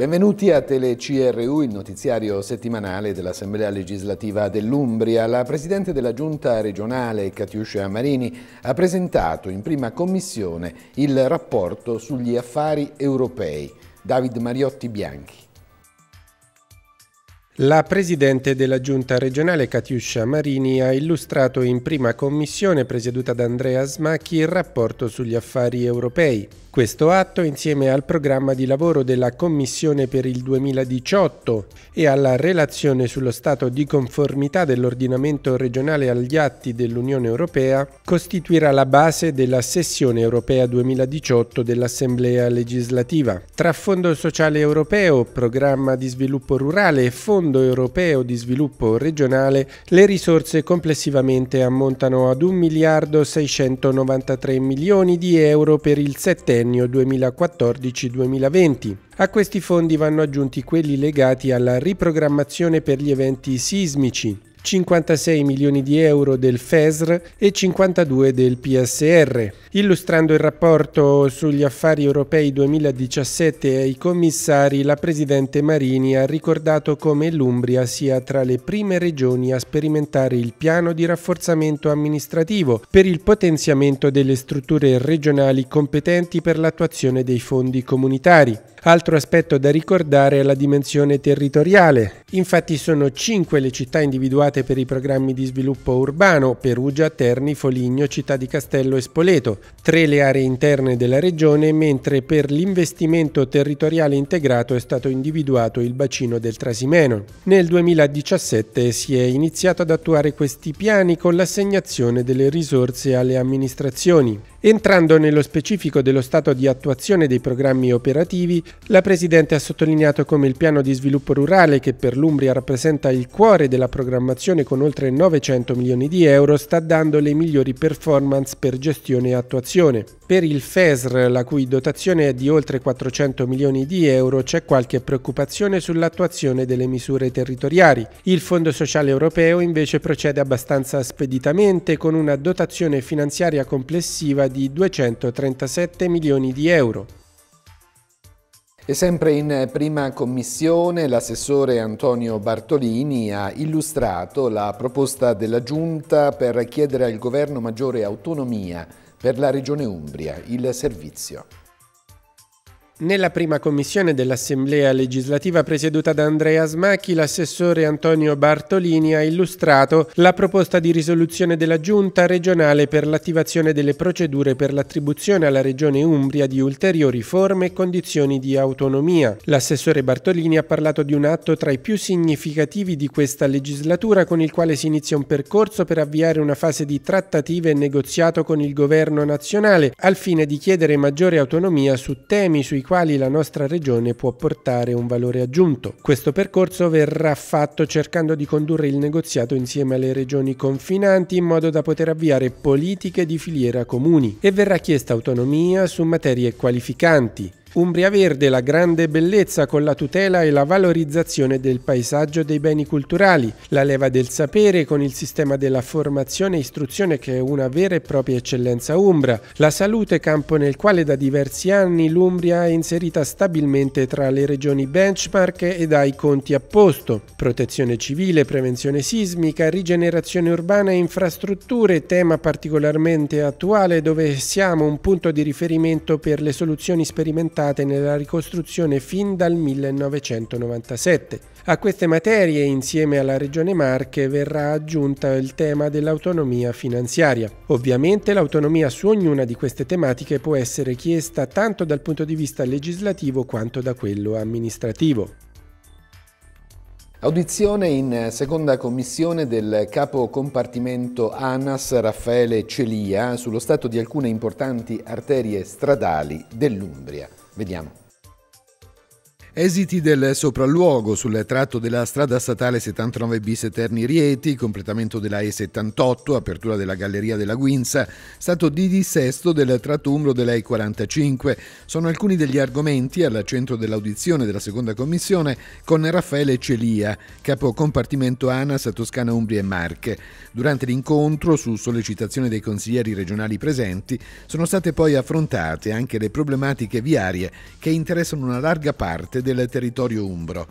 Benvenuti a TeleCRU, il notiziario settimanale dell'Assemblea legislativa dell'Umbria. La Presidente della Giunta regionale, Catiuscia Marini, ha presentato in prima commissione il rapporto sugli affari europei. David Mariotti Bianchi. La Presidente della Giunta regionale Catiuscia Marini ha illustrato in prima commissione presieduta da Andrea Smacchi il rapporto sugli affari europei. Questo atto insieme al programma di lavoro della Commissione per il 2018 e alla relazione sullo stato di conformità dell'ordinamento regionale agli atti dell'Unione Europea costituirà la base della sessione europea 2018 dell'Assemblea legislativa. Tra Fondo Sociale Europeo, Programma di Sviluppo Rurale e Fondo Fondo europeo di sviluppo regionale le risorse complessivamente ammontano ad 1 miliardo 693 milioni di euro per il settennio 2014-2020. A questi fondi vanno aggiunti quelli legati alla riprogrammazione per gli eventi sismici, 56 milioni di euro del FESR e 52 del PSR. Illustrando il rapporto sugli affari europei 2017 ai commissari, la Presidente Marini ha ricordato come l'Umbria sia tra le prime regioni a sperimentare il piano di rafforzamento amministrativo per il potenziamento delle strutture regionali competenti per l'attuazione dei fondi comunitari. Altro aspetto da ricordare è la dimensione territoriale. Infatti sono cinque le città individuate individuate per i programmi di sviluppo urbano Perugia, Terni, Foligno, Città di Castello e Spoleto, tre le aree interne della regione, mentre per l'investimento territoriale integrato è stato individuato il bacino del Trasimeno. Nel 2017 si è iniziato ad attuare questi piani con l'assegnazione delle risorse alle amministrazioni. Entrando nello specifico dello stato di attuazione dei programmi operativi, la Presidente ha sottolineato come il piano di sviluppo rurale, che per l'Umbria rappresenta il cuore della programmazione assicurazione con oltre 900 milioni di euro sta dando le migliori performance per gestione e attuazione. Per il FESR, la cui dotazione è di oltre 400 milioni di euro, c'è qualche preoccupazione sull'attuazione delle misure territoriali. Il Fondo Sociale Europeo invece procede abbastanza speditamente con una dotazione finanziaria complessiva di 237 milioni di euro. E sempre in prima commissione l'assessore Antonio Bartolini ha illustrato la proposta della Giunta per chiedere al Governo maggiore autonomia per la Regione Umbria, il servizio. Nella prima commissione dell'Assemblea legislativa presieduta da Andrea Smacchi, l'assessore Antonio Bartolini ha illustrato la proposta di risoluzione della Giunta regionale per l'attivazione delle procedure per l'attribuzione alla Regione Umbria di ulteriori forme e condizioni di autonomia. L'assessore Bartolini ha parlato di un atto tra i più significativi di questa legislatura con il quale si inizia un percorso per avviare una fase di trattative e negoziato con il governo nazionale al fine di chiedere maggiore autonomia su temi sui quali la nostra regione può portare un valore aggiunto. Questo percorso verrà fatto cercando di condurre il negoziato insieme alle regioni confinanti in modo da poter avviare politiche di filiera comuni e verrà chiesta autonomia su materie qualificanti, Umbria Verde, la grande bellezza con la tutela e la valorizzazione del paesaggio dei beni culturali, la leva del sapere con il sistema della formazione e istruzione che è una vera e propria eccellenza umbra, la salute campo nel quale da diversi anni l'Umbria è inserita stabilmente tra le regioni benchmark ed ha i conti a posto, protezione civile, prevenzione sismica, rigenerazione urbana e infrastrutture, tema particolarmente attuale dove siamo un punto di riferimento per le soluzioni sperimentali affrontate nella ricostruzione fin dal 1997. A queste materie, insieme alla Regione Marche, verrà aggiunta il tema dell'autonomia finanziaria. Ovviamente l'autonomia su ognuna di queste tematiche può essere chiesta tanto dal punto di vista legislativo quanto da quello amministrativo. Audizione in seconda commissione del capo compartimento ANAS Raffaele Celia sullo stato di alcune importanti arterie stradali dell'Umbria. Vediamo. Esiti del sopralluogo sul tratto della strada statale 79 bis Terni Rieti, completamento della E78, apertura della Galleria della Guinza, stato di dissesto del tratto umbro della E45 sono alcuni degli argomenti al centro dell'audizione della seconda commissione con Raffaele Celia, capo compartimento ANAS Toscana Umbria e Marche. Durante l'incontro, su sollecitazione dei consiglieri regionali presenti, sono state poi affrontate anche le problematiche viarie che interessano una larga parte del territorio umbro.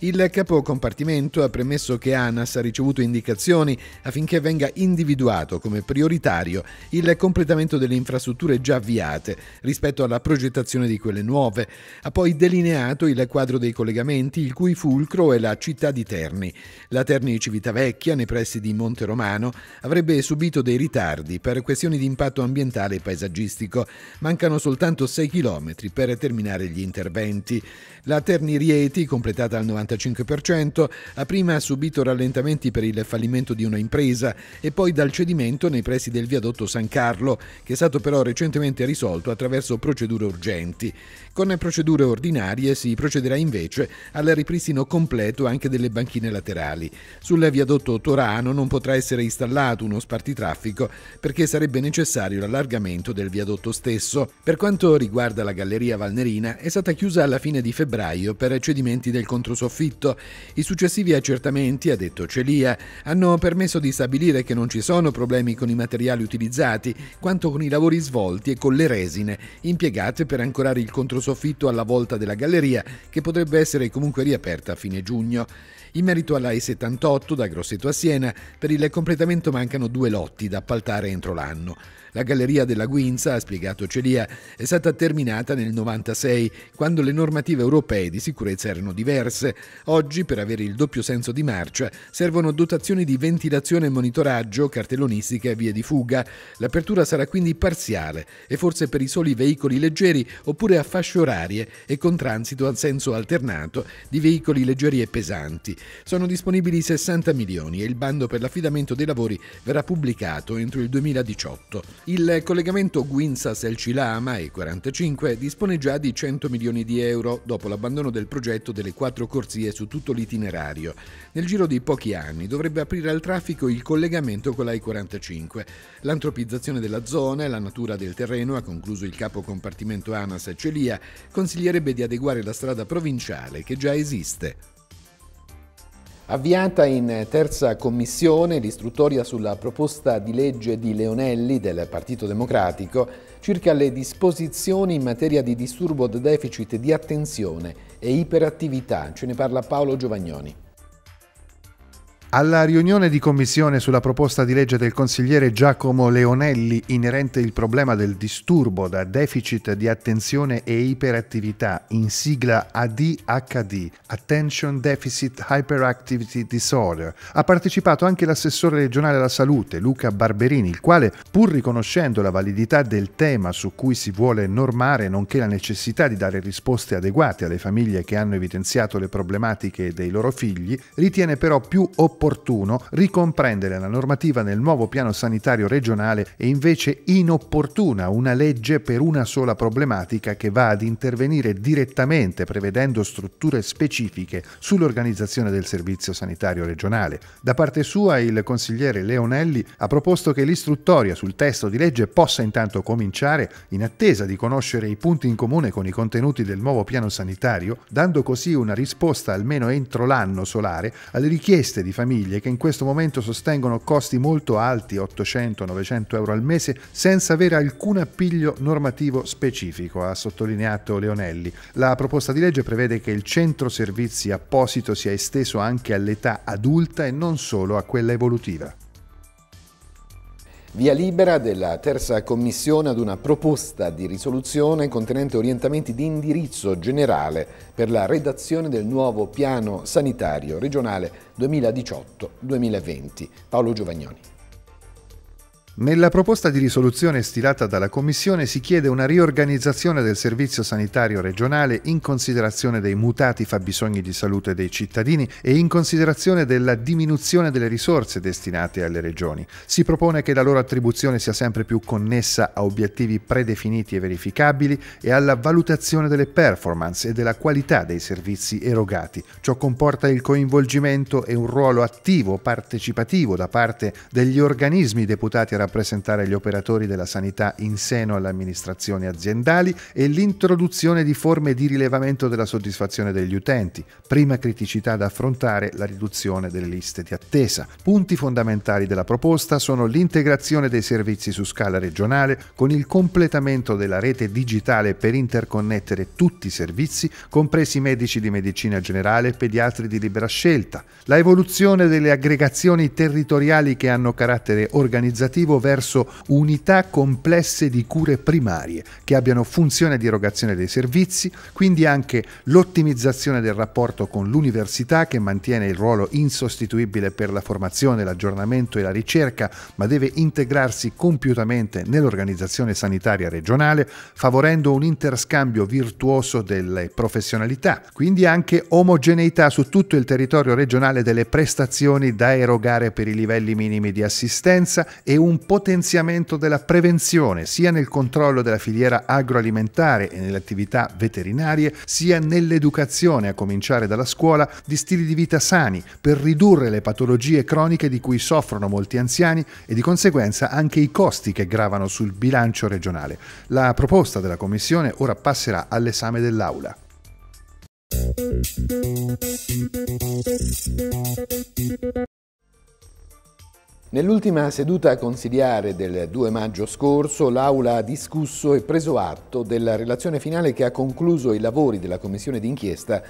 Il capo compartimento ha premesso che ANAS ha ricevuto indicazioni affinché venga individuato come prioritario il completamento delle infrastrutture già avviate rispetto alla progettazione di quelle nuove. Ha poi delineato il quadro dei collegamenti, il cui fulcro è la città di Terni. La Terni Civitavecchia, nei pressi di Monte Romano, avrebbe subito dei ritardi per questioni di impatto ambientale e paesaggistico. Mancano soltanto 6 km per terminare gli interventi. La Terni Rieti, completata al 90 45%, ha prima subito rallentamenti per il fallimento di una impresa e poi dal cedimento nei pressi del viadotto San Carlo, che è stato però recentemente risolto attraverso procedure urgenti. Con procedure ordinarie si procederà invece al ripristino completo anche delle banchine laterali. Sul viadotto Torano non potrà essere installato uno spartitraffico perché sarebbe necessario l'allargamento del viadotto stesso. Per quanto riguarda la galleria Valnerina, è stata chiusa alla fine di febbraio per cedimenti del controsoffice affitto. I successivi accertamenti, ha detto Celia, hanno permesso di stabilire che non ci sono problemi con i materiali utilizzati, quanto con i lavori svolti e con le resine impiegate per ancorare il controsoffitto alla volta della galleria, che potrebbe essere comunque riaperta a fine giugno. In merito alla E78 da Grosseto a Siena, per il completamento mancano due lotti da appaltare entro l'anno. La galleria della Guinza, ha spiegato Celia, è stata terminata nel 96, quando le normative europee di sicurezza erano diverse. Oggi, per avere il doppio senso di marcia, servono dotazioni di ventilazione e monitoraggio, cartellonistica e vie di fuga. L'apertura sarà quindi parziale e forse per i soli veicoli leggeri oppure a fasce orarie e con transito al senso alternato di veicoli leggeri e pesanti. Sono disponibili 60 milioni e il bando per l'affidamento dei lavori verrà pubblicato entro il 2018. Il collegamento Guinza-Selcilama E45 dispone già di 100 milioni di euro dopo l'abbandono del progetto delle quattro corsie su tutto l'itinerario. Nel giro di pochi anni dovrebbe aprire al traffico il collegamento con la E45. L'antropizzazione della zona e la natura del terreno, ha concluso il capo compartimento ANAS Celia, consiglierebbe di adeguare la strada provinciale che già esiste. Avviata in terza commissione l'istruttoria sulla proposta di legge di Leonelli del Partito Democratico circa le disposizioni in materia di disturbo da deficit di attenzione e iperattività. Ce ne parla Paolo Giovagnoni. Alla riunione di commissione sulla proposta di legge del consigliere Giacomo Leonelli inerente il problema del disturbo da deficit di attenzione e iperattività in sigla ADHD, Attention Deficit Hyperactivity Disorder, ha partecipato anche l'assessore regionale alla salute Luca Barberini, il quale, pur riconoscendo la validità del tema su cui si vuole normare, nonché la necessità di dare risposte adeguate alle famiglie che hanno evidenziato le problematiche dei loro figli, ritiene però più opportuno opportuno ricomprendere la normativa nel nuovo piano sanitario regionale e invece inopportuna una legge per una sola problematica che va ad intervenire direttamente prevedendo strutture specifiche sull'organizzazione del servizio sanitario regionale. Da parte sua il consigliere Leonelli ha proposto che l'istruttoria sul testo di legge possa intanto cominciare in attesa di conoscere i punti in comune con i contenuti del nuovo piano sanitario, dando così una risposta almeno entro l'anno solare alle richieste di famiglie famiglie che in questo momento sostengono costi molto alti, 800-900 euro al mese, senza avere alcun appiglio normativo specifico, ha sottolineato Leonelli. La proposta di legge prevede che il centro servizi apposito sia esteso anche all'età adulta e non solo a quella evolutiva. Via libera della terza commissione ad una proposta di risoluzione contenente orientamenti di indirizzo generale per la redazione del nuovo piano sanitario regionale 2018-2020. Paolo Giovagnoni. Nella proposta di risoluzione stilata dalla Commissione si chiede una riorganizzazione del servizio sanitario regionale in considerazione dei mutati fabbisogni di salute dei cittadini e in considerazione della diminuzione delle risorse destinate alle regioni. Si propone che la loro attribuzione sia sempre più connessa a obiettivi predefiniti e verificabili e alla valutazione delle performance e della qualità dei servizi erogati. Ciò comporta il coinvolgimento e un ruolo attivo, partecipativo da parte degli organismi deputati a rappresentare gli operatori della sanità in seno alle amministrazioni aziendali e l'introduzione di forme di rilevamento della soddisfazione degli utenti, prima criticità da affrontare la riduzione delle liste di attesa. Punti fondamentali della proposta sono l'integrazione dei servizi su scala regionale con il completamento della rete digitale per interconnettere tutti i servizi, compresi medici di medicina generale e pediatri di libera scelta, la evoluzione delle aggregazioni territoriali che hanno carattere organizzativo obiettivo verso unità complesse di cure primarie che abbiano funzione di erogazione dei servizi, quindi anche l'ottimizzazione del rapporto con l'università che mantiene il ruolo insostituibile per la formazione, l'aggiornamento e la ricerca, ma deve integrarsi compiutamente nell'organizzazione sanitaria regionale, favorendo un interscambio virtuoso delle professionalità, quindi anche omogeneità su tutto il territorio regionale delle prestazioni da erogare per i livelli minimi di assistenza e un potenziamento della prevenzione sia nel controllo della filiera agroalimentare e nelle attività veterinarie, sia nell'educazione, a cominciare dalla scuola, di stili di vita sani per ridurre le patologie croniche di cui soffrono molti anziani e di conseguenza anche i costi che gravano sul bilancio regionale. La proposta della Commissione ora passerà all'esame dell'Aula. Nell'ultima seduta consiliare del 2 maggio scorso l'Aula ha discusso e preso atto della relazione finale che ha concluso i lavori della Commissione d'inchiesta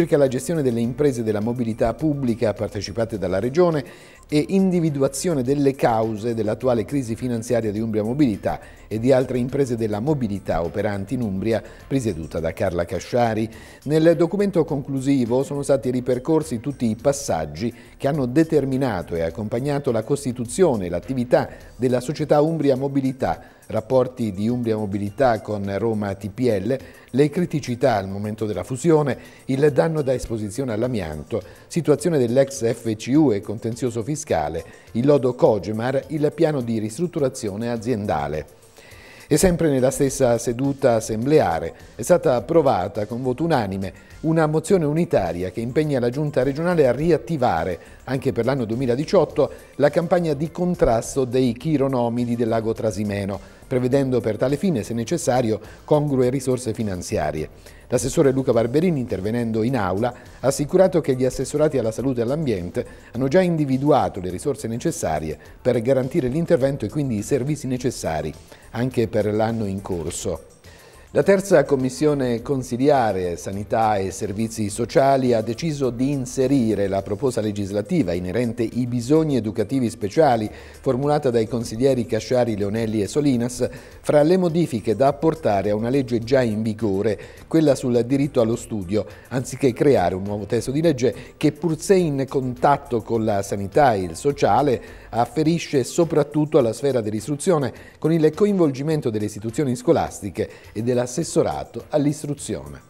circa la gestione delle imprese della mobilità pubblica partecipate dalla Regione e individuazione delle cause dell'attuale crisi finanziaria di Umbria Mobilità e di altre imprese della mobilità operanti in Umbria, presieduta da Carla Casciari. Nel documento conclusivo sono stati ripercorsi tutti i passaggi che hanno determinato e accompagnato la costituzione e l'attività della società Umbria Mobilità, rapporti di Umbria Mobilità con Roma TPL, le criticità al momento della fusione, il danno da esposizione all'amianto, situazione dell'ex FCU e contenzioso fiscale, il lodo Cogemar, il piano di ristrutturazione aziendale. E sempre nella stessa seduta assembleare è stata approvata con voto unanime una mozione unitaria che impegna la Giunta regionale a riattivare, anche per l'anno 2018, la campagna di contrasto dei chironomidi del lago Trasimeno, prevedendo per tale fine, se necessario, congrue risorse finanziarie. L'assessore Luca Barberini, intervenendo in aula, ha assicurato che gli assessorati alla salute e all'ambiente hanno già individuato le risorse necessarie per garantire l'intervento e quindi i servizi necessari anche per l'anno in corso. La terza commissione consiliare Sanità e Servizi Sociali ha deciso di inserire la proposta legislativa inerente ai bisogni educativi speciali formulata dai consiglieri Casciari, Leonelli e Solinas fra le modifiche da apportare a una legge già in vigore, quella sul diritto allo studio, anziché creare un nuovo testo di legge che pur se in contatto con la sanità e il sociale afferisce soprattutto alla sfera dell'istruzione con il coinvolgimento delle istituzioni scolastiche e della dell'assessorato all'istruzione.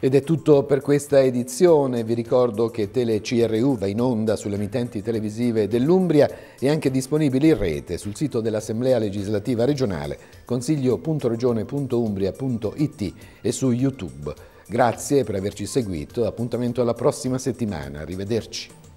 Ed è tutto per questa edizione, vi ricordo che TeleCRU va in onda sulle emittenti televisive dell'Umbria e anche disponibile in rete sul sito dell'Assemblea Legislativa Regionale consiglio.regione.umbria.it e su YouTube. Grazie per averci seguito, appuntamento alla prossima settimana, arrivederci.